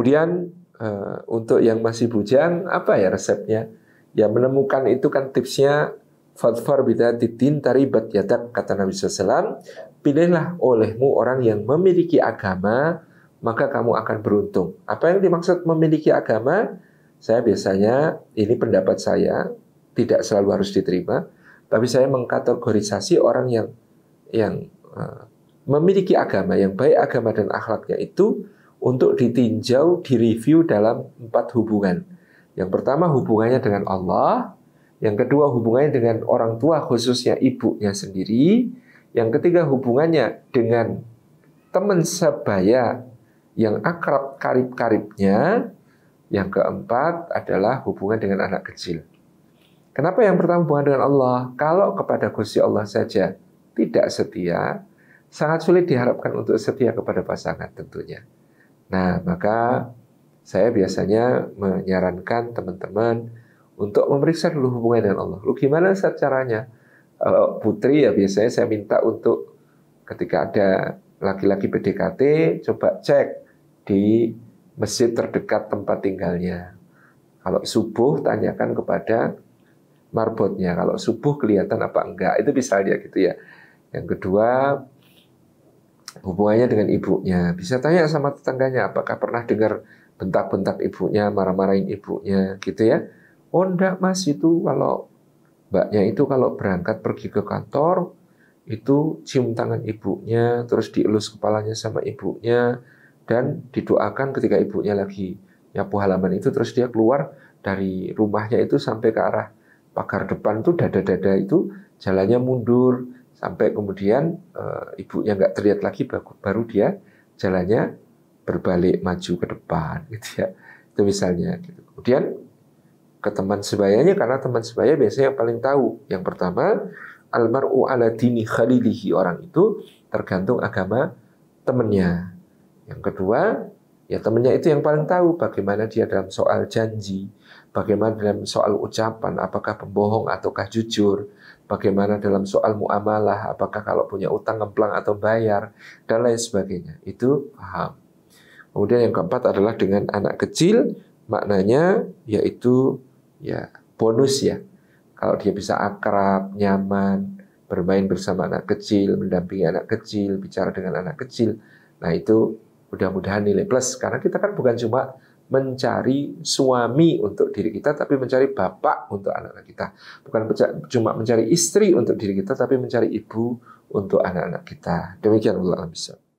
Kemudian uh, untuk yang masih bujang apa ya resepnya? Ya menemukan itu kan tipsnya fadfar bidatitin taribat yadak kata Nabi SAW. Pilihlah olehmu orang yang memiliki agama maka kamu akan beruntung. Apa yang dimaksud memiliki agama? Saya biasanya ini pendapat saya tidak selalu harus diterima, tapi saya mengkategorisasi orang yang yang uh, memiliki agama yang baik agama dan akhlaknya itu untuk ditinjau, direview dalam empat hubungan. Yang pertama hubungannya dengan Allah, yang kedua hubungannya dengan orang tua khususnya ibunya sendiri, yang ketiga hubungannya dengan teman sebaya yang akrab karib-karibnya, yang keempat adalah hubungan dengan anak kecil. Kenapa yang pertama hubungan dengan Allah? Kalau kepada Gusti Allah saja tidak setia, sangat sulit diharapkan untuk setia kepada pasangan tentunya. Nah, maka saya biasanya menyarankan teman-teman untuk memeriksa dulu hubungan dengan Allah. Lu gimana caranya? Kalau putri ya biasanya saya minta untuk ketika ada laki-laki PDKT, coba cek di masjid terdekat tempat tinggalnya. Kalau subuh tanyakan kepada marbotnya. Kalau subuh kelihatan apa enggak, itu bisa dia gitu ya. Yang kedua, hubungannya dengan ibunya. Bisa tanya sama tetangganya apakah pernah dengar bentak-bentak ibunya, marah-marahin ibunya gitu ya. Oh enggak mas itu kalau mbaknya itu kalau berangkat pergi ke kantor itu cium tangan ibunya, terus dielus kepalanya sama ibunya, dan didoakan ketika ibunya lagi nyapu halaman itu, terus dia keluar dari rumahnya itu sampai ke arah pagar depan tuh dada-dada itu jalannya mundur, sampai kemudian e, ibunya nggak terlihat lagi baru dia jalannya berbalik maju ke depan gitu ya itu misalnya gitu. kemudian ke teman sebayanya karena teman sebaya biasanya yang paling tahu yang pertama almaru ala dini khalilihi orang itu tergantung agama temennya yang kedua Ya temannya itu yang paling tahu bagaimana dia dalam soal janji, bagaimana dalam soal ucapan, apakah pembohong ataukah jujur, bagaimana dalam soal muamalah, apakah kalau punya utang ngemplang atau bayar, dan lain sebagainya. Itu paham. Kemudian yang keempat adalah dengan anak kecil, maknanya yaitu ya bonus ya. Kalau dia bisa akrab, nyaman, bermain bersama anak kecil, mendampingi anak kecil, bicara dengan anak kecil, nah itu Mudah-mudahan nilai plus karena kita kan bukan cuma mencari suami untuk diri kita, tapi mencari bapak untuk anak-anak kita. Bukan cuma mencari istri untuk diri kita, tapi mencari ibu untuk anak-anak kita. Demikian Allah Alhamdulillah.